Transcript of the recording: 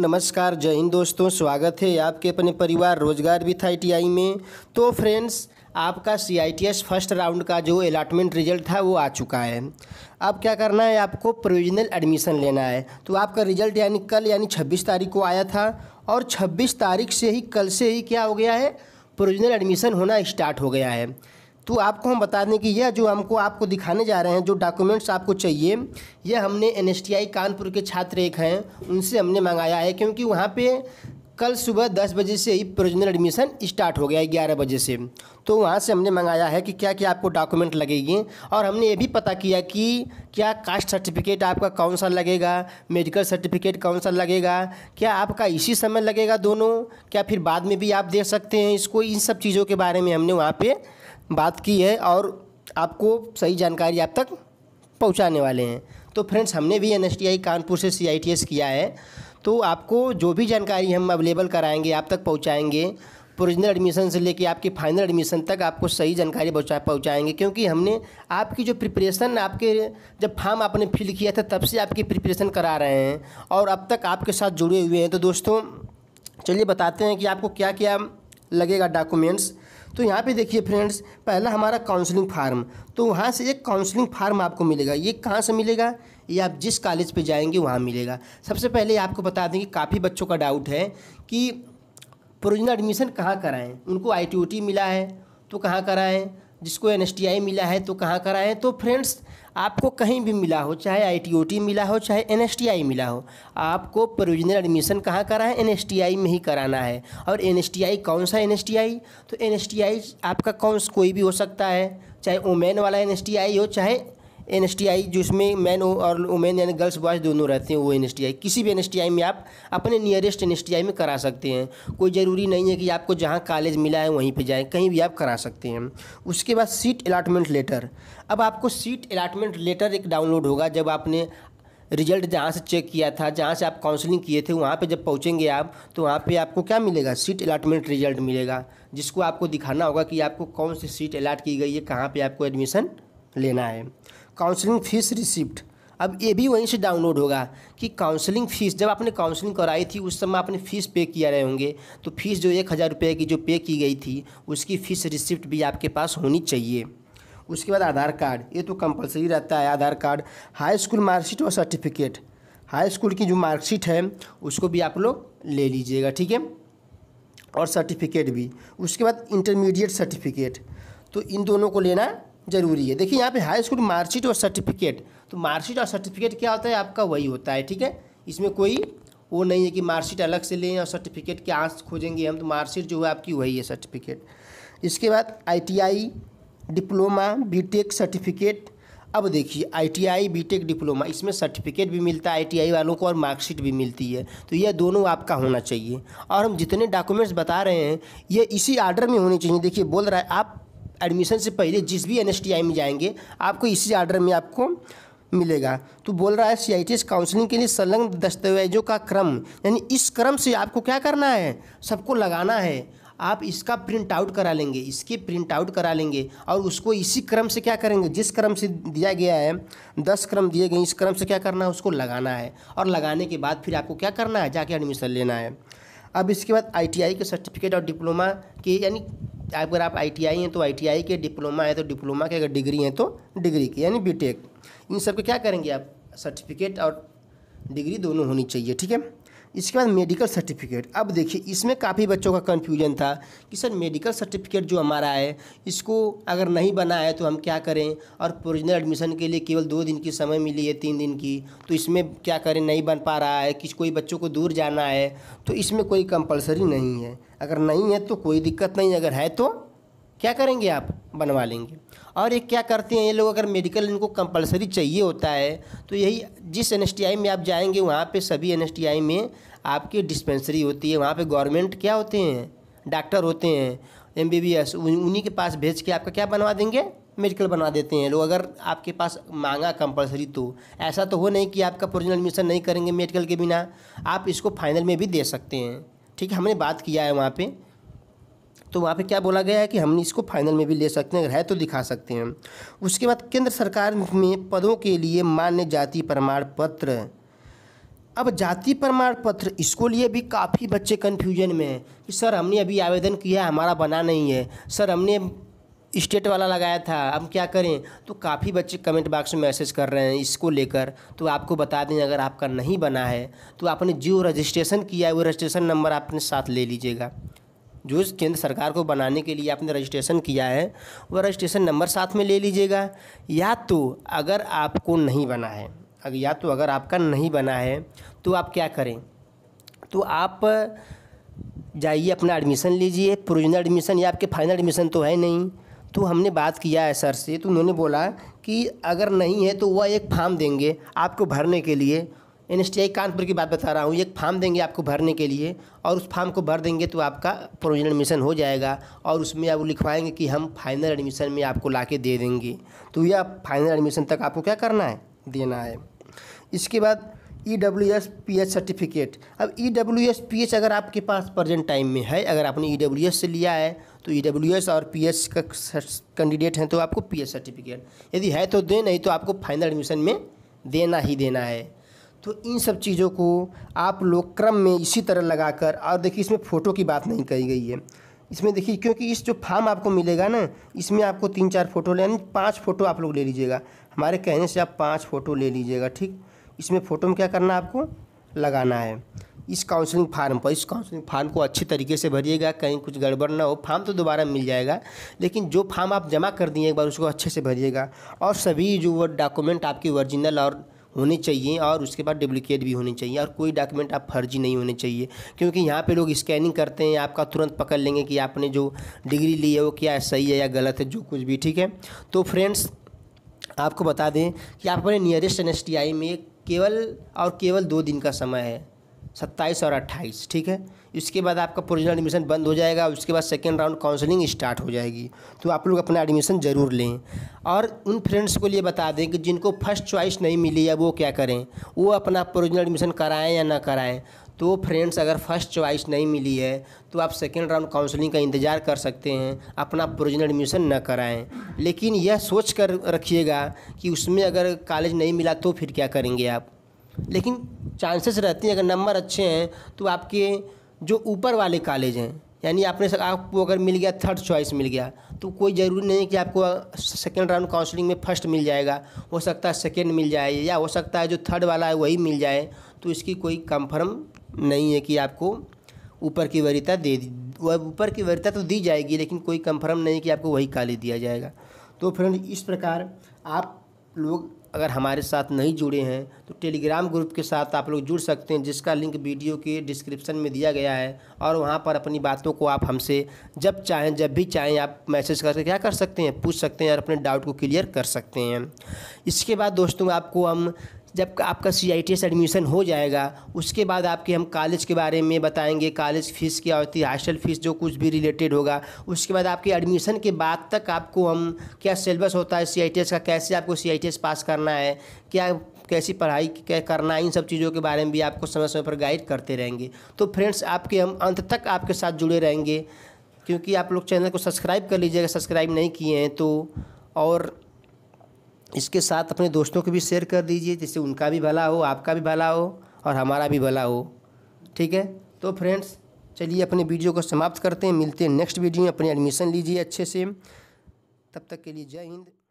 नमस्कार जय हिंद दोस्तों स्वागत है आपके अपने परिवार रोजगार भी था आई में तो फ्रेंड्स आपका C I T S first round का जो अलाटमेंट रिजल्ट था वो आ चुका है अब क्या करना है आपको प्रोविजनल एडमिशन लेना है तो आपका रिजल्ट यानी कल यानी छब्बीस तारीख को आया था और छब्बीस तारीख से ही कल से ही क्या हो गया है प्रोविजनल एडमिशन होना स्टार्ट हो गया है तो आपको हम बता दें कि यह जो हमको आपको दिखाने जा रहे हैं जो डॉक्यूमेंट्स आपको चाहिए यह हमने एन कानपुर के छात्र एक हैं उनसे हमने मंगाया है क्योंकि वहाँ पर कल सुबह दस बजे से ही प्रोविजनल एडमिशन स्टार्ट हो गया है ग्यारह बजे से तो वहाँ से हमने मंगाया है कि क्या क्या आपको डॉक्यूमेंट लगेगी और हमने ये भी पता किया कि क्या कास्ट सर्टिफिकेट आपका कौन सा लगेगा मेडिकल सर्टिफिकेट कौन सा लगेगा क्या आपका इसी समय लगेगा दोनों क्या फिर बाद में भी आप देख सकते हैं इसको इन सब चीज़ों के बारे में हमने वहाँ पर बात की है और आपको सही जानकारी आप तक पहुंचाने वाले हैं तो फ्रेंड्स हमने भी एन कानपुर से सी किया है तो आपको जो भी जानकारी हम अवेलेबल कराएंगे आप तक पहुँचाएँगे प्रोविजनल एडमिशन से लेके आपके फाइनल एडमिशन तक आपको सही जानकारी पहुँचा पहुँचाएँगे क्योंकि हमने आपकी जो प्रिपरेशन आपके जब फॉर्म आपने फिल किया था तब से आपकी प्रिपरेशन करा रहे हैं और अब तक आपके साथ जुड़े हुए हैं तो दोस्तों चलिए बताते हैं कि आपको क्या क्या लगेगा डॉक्यूमेंट्स तो यहाँ पे देखिए फ्रेंड्स पहला हमारा काउंसलिंग फार्म तो वहाँ से एक काउंसलिंग फार्म आपको मिलेगा ये कहाँ से मिलेगा ये आप जिस कॉलेज पे जाएंगे वहाँ मिलेगा सबसे पहले आपको बता दें कि काफ़ी बच्चों का डाउट है कि प्रोविजनल एडमिशन कहाँ कराएँ उनको आई मिला है तो कहाँ कराएँ जिसको एन मिला है तो कहाँ कराएँ तो फ्रेंड्स आपको कहीं भी मिला हो चाहे आई मिला हो चाहे एन मिला हो आपको प्रोविजनल एडमिशन कहाँ करा है एन में ही कराना है और एन कौन सा एन तो एन आपका कौन कोई भी हो सकता है चाहे वोमेन वाला एन हो चाहे एन एस टी आई जिसमें मैन और वुमेन यानी गर्ल्स बॉयज़ दोनों रहते हैं वो एन एस टी आई किसी भी एन एस टी आई में आप अपने nearest N S T I में करा सकते हैं कोई ज़रूरी नहीं है कि आपको जहाँ कॉलेज मिला है वहीं पे जाएँ कहीं भी आप करा सकते हैं उसके बाद सीट अलाटमेंट लेटर अब आपको सीट अलाटमेंट लेटर एक डाउनलोड होगा जब आपने रिजल्ट जहाँ से चेक किया था जहाँ से आप काउंसलिंग किए थे वहाँ पे जब पहुँचेंगे आप तो वहाँ पे आपको क्या मिलेगा सीट अलाटमेंट रिजल्ट मिलेगा जिसको आपको दिखाना होगा कि आपको कौन सी सीट अलाट की गई है कहाँ पे आपको एडमिशन लेना है काउंसलिंग फ़ीस रिसिप्ट अब ये भी वहीं से डाउनलोड होगा कि काउंसलिंग फ़ीस जब आपने काउंसलिंग कराई थी उस समय आपने फ़ीस पे किया रहे होंगे तो फ़ीस जो एक हज़ार रुपये की जो पे की गई थी उसकी फ़ीस रिसिप्ट भी आपके पास होनी चाहिए उसके बाद आधार कार्ड ये तो कंपलसरी रहता है Aadhaar card high school marksheet और सर्टिफिकेट हाई स्कूल की जो मार्कशीट है उसको भी आप लोग ले लीजिएगा ठीक है और सर्टिफिकेट भी उसके बाद इंटरमीडिएट सर्टिफिकेट तो इन दोनों को लेना जरूरी है देखिए यहाँ पे हाई स्कूल मार्कशीट और सर्टिफिकेट तो मार्कशीट और सर्टिफिकेट क्या होता है आपका वही होता है ठीक है इसमें कोई वो नहीं है कि मार्कशीट अलग से लें और सर्टिफिकेट के आंस खोजेंगे हम तो मार्कशीट जो है आपकी वही है सर्टिफिकेट इसके बाद आईटीआई डिप्लोमा बीटेक सर्टिफिकेट अब देखिए आईटीआई बीटेक डिप्लोमा इसमें सर्टिफिकेट भी मिलता है आईटीआई वालों को और मार्कशीट भी मिलती है तो यह दोनों आपका होना चाहिए और हम जितने डॉक्यूमेंट्स बता रहे हैं ये इसी आर्डर में होने चाहिए देखिए बोल रहा है आप एडमिशन से पहले जिस भी एन में जाएंगे आपको इसी आर्डर में आपको मिलेगा तो बोल रहा है सी आई काउंसलिंग के लिए संलग्न दस्तावेजों का क्रम यानी इस क्रम से आपको क्या करना है सबको लगाना है आप इसका प्रिंट आउट करा लेंगे इसके प्रिंट आउट करा लेंगे और उसको इसी क्रम से क्या करेंगे जिस क्रम से दिया गया है दस क्रम दिए गए इस क्रम से क्या करना है उसको लगाना है और लगाने के बाद फिर आपको क्या करना है जाके एडमिशन लेना है अब इसके बाद आईटीआई के सर्टिफिकेट और डिप्लोमा के यानी अगर आप आई टी आई हैं तो आई टी आई के डिप्लोमा है तो डिप्लोमा के अगर डिग्री हैं तो डिग्री की यानी बी टेक इन सब के क्या करेंगे आप सर्टिफिकेट और डिग्री दोनों होनी चाहिए ठीक है इसके बाद मेडिकल सर्टिफिकेट अब देखिए इसमें काफ़ी बच्चों का कन्फ्यूजन था कि सर मेडिकल सर्टिफिकेट जो हमारा है इसको अगर नहीं बना है तो हम क्या करें और ओरिजिनल एडमिशन के लिए केवल दो दिन की समय मिली है तीन दिन की तो इसमें क्या करें नहीं बन पा रहा है कि कोई बच्चों को दूर जाना है तो इसमें कोई कंपलसरी नहीं है अगर नहीं है तो कोई दिक्कत नहीं अगर है तो क्या करेंगे आप बनवा लेंगे और ये क्या करते हैं ये लोग अगर मेडिकल इनको कंपलसरी चाहिए होता है तो यही जिस एन में आप जाएंगे वहाँ पे सभी एन में आपकी डिस्पेंसरी होती है वहाँ पे गवर्नमेंट क्या होते हैं डॉक्टर होते हैं एम उन्हीं के पास भेज के आपका क्या बनवा देंगे मेडिकल बना देते हैं लोग अगर आपके पास मांगा कंपलसरी तो ऐसा तो हो नहीं कि आपका ओरिजिनल एडमिशन नहीं करेंगे मेडिकल के बिना आप इसको फाइनल में भी दे सकते हैं ठीक है हमने बात किया है वहाँ पर तो वहाँ पे क्या बोला गया है कि हम इसको फाइनल में भी ले सकते हैं अगर है तो दिखा सकते हैं उसके बाद केंद्र सरकार में पदों के लिए मान्य जाति प्रमाण पत्र अब जाति प्रमाण पत्र इसको लिए भी काफ़ी बच्चे कन्फ्यूजन में हैं कि सर हमने अभी आवेदन किया है हमारा बना नहीं है सर हमने स्टेट वाला लगाया था अब क्या करें तो काफ़ी बच्चे कमेंट बॉक्स में मैसेज कर रहे हैं इसको लेकर तो आपको बता दें अगर आपका नहीं बना है तो आपने जो रजिस्ट्रेशन किया है वो रजिस्ट्रेशन नंबर आपने साथ ले लीजिएगा जो केंद्र सरकार को बनाने के लिए आपने रजिस्ट्रेशन किया है वह रजिस्ट्रेशन नंबर साथ में ले लीजिएगा या तो अगर आपको नहीं बना है अगर या तो अगर आपका नहीं बना है तो आप क्या करें तो आप जाइए अपना एडमिशन लीजिए प्रोविजनल एडमिशन या आपके फाइनल एडमिशन तो है नहीं तो हमने बात किया है सर से तो उन्होंने बोला कि अगर नहीं है तो वह एक फार्म देंगे आपको भरने के लिए एन एस कानपुर की बात बता रहा हूँ एक फार्म देंगे आपको भरने के लिए और उस फार्म को भर देंगे तो आपका प्रोविजनल एडमिशन हो जाएगा और उसमें आप लिखवाएंगे कि हम फाइनल एडमिशन में आपको ला के दे देंगे तो यह फाइनल एडमिशन तक आपको क्या करना है देना है इसके बाद E W S P H certificate अब E W S P H अगर आपके पास प्रजेंट टाइम में है अगर आपने ई डब्ल्यू एस से लिया है तो ई डब्ल्यू एस और पी एच का कैंडिडेट हैं तो आपको पी एच सर्टिफिकेट यदि है तो दें नहीं तो आपको फाइनल एडमिशन में देना ही देना है तो इन सब चीज़ों को आप लोग क्रम में इसी तरह लगाकर और देखिए इसमें फ़ोटो की बात नहीं कही गई है इसमें देखिए क्योंकि इस जो फार्म आपको मिलेगा ना इसमें आपको तीन चार फोटो यानी पाँच फ़ोटो आप लोग ले लीजिएगा हमारे कहने से आप पाँच फ़ोटो ले लीजिएगा ठीक इसमें फ़ोटो में क्या करना आपको लगाना है इस काउंसलिंग फार्म पर इस काउंसलिंग फार्म को अच्छे तरीके से भरिएगा कहीं कुछ गड़बड़ ना हो फार्म तो दोबारा मिल जाएगा लेकिन जो फार्म आप जमा कर दिए एक बार उसको अच्छे से भरिएगा और सभी जो डॉक्यूमेंट आपकी ओरिजिनल और होने चाहिए और उसके बाद डुप्लिकेट भी होने चाहिए और कोई डॉक्यूमेंट आप फर्जी नहीं होने चाहिए क्योंकि यहाँ पे लोग स्कैनिंग करते हैं आपका तुरंत पकड़ लेंगे कि आपने जो डिग्री ली है वो क्या सही है या गलत है जो कुछ भी ठीक है तो फ्रेंड्स आपको बता दें कि आप अपने नियरेस्ट एन में केवल और केवल दो दिन का समय है सत्ताईस और अट्ठाईस ठीक है इसके बाद आपका प्रोविजनल एडमिशन बंद हो जाएगा उसके बाद सेकेंड राउंड काउंसलिंग स्टार्ट हो जाएगी तो आप लोग अपना एडमिशन ज़रूर लें और उन फ्रेंड्स को लिए बता दें कि जिनको फर्स्ट चॉइस नहीं मिली है वो क्या करें वो अपना प्रोविजनल एडमिशन कराएँ या ना कराएँ तो फ्रेंड्स अगर फर्स्ट चॉइस नहीं मिली है तो आप सेकेंड राउंड काउंसलिंग का इंतज़ार कर सकते हैं अपना प्रोविजनल एडमिशन न कराएं लेकिन यह सोच कर रखिएगा कि उसमें अगर कॉलेज नहीं मिला तो फिर क्या करेंगे आप लेकिन चांसेस रहती हैं अगर नंबर अच्छे हैं तो आपके जो ऊपर वाले कॉलेज हैं यानी आपने आपको अगर मिल गया थर्ड चॉइस मिल गया तो कोई ज़रूरी नहीं है कि आपको सेकेंड राउंड काउंसलिंग में फर्स्ट मिल जाएगा हो सकता है सेकेंड मिल जाए या हो सकता है जो थर्ड वाला है वही मिल जाए तो इसकी कोई कंफर्म नहीं है कि आपको ऊपर की वरीता दे दी ऊपर की वरीता तो दी जाएगी लेकिन कोई कंफर्म नहीं कि आपको वही काली दिया जाएगा तो फ्रेंड इस प्रकार आप लोग अगर हमारे साथ नहीं जुड़े हैं तो टेलीग्राम ग्रुप के साथ आप लोग जुड़ सकते हैं जिसका लिंक वीडियो के डिस्क्रिप्शन में दिया गया है और वहाँ पर अपनी बातों को आप हमसे जब चाहें जब भी चाहें आप मैसेज करके क्या कर सकते हैं पूछ सकते हैं और अपने डाउट को क्लियर कर सकते हैं इसके बाद दोस्तों आपको हम जब आपका C I T S admission हो जाएगा उसके बाद आपके हम कॉलेज के बारे में बताएंगे कॉलेज फ़ीस क्या होती है हॉस्टल फ़ीस जो कुछ भी रिलेटेड होगा उसके बाद आपके एडमिशन के बाद तक आपको हम क्या सिलेबस होता है सी आई टी एस का कैसे आपको सी आई टी एस पास करना है क्या कैसी पढ़ाई क्या करना है इन सब चीज़ों के बारे में भी आपको समय समय पर गाइड करते रहेंगे तो फ्रेंड्स आपके हम अंत तक आपके साथ जुड़े रहेंगे क्योंकि आप लोग चैनल को सब्सक्राइब कर लीजिएगा सब्सक्राइब नहीं किए हैं तो और इसके साथ अपने दोस्तों को भी शेयर कर दीजिए जिससे उनका भी भला हो आपका भी भला हो और हमारा भी भला हो ठीक है तो फ्रेंड्स चलिए अपने वीडियो को समाप्त करते हैं मिलते हैं नेक्स्ट वीडियो में अपनी एडमिशन लीजिए अच्छे से तब तक के लिए जय हिंद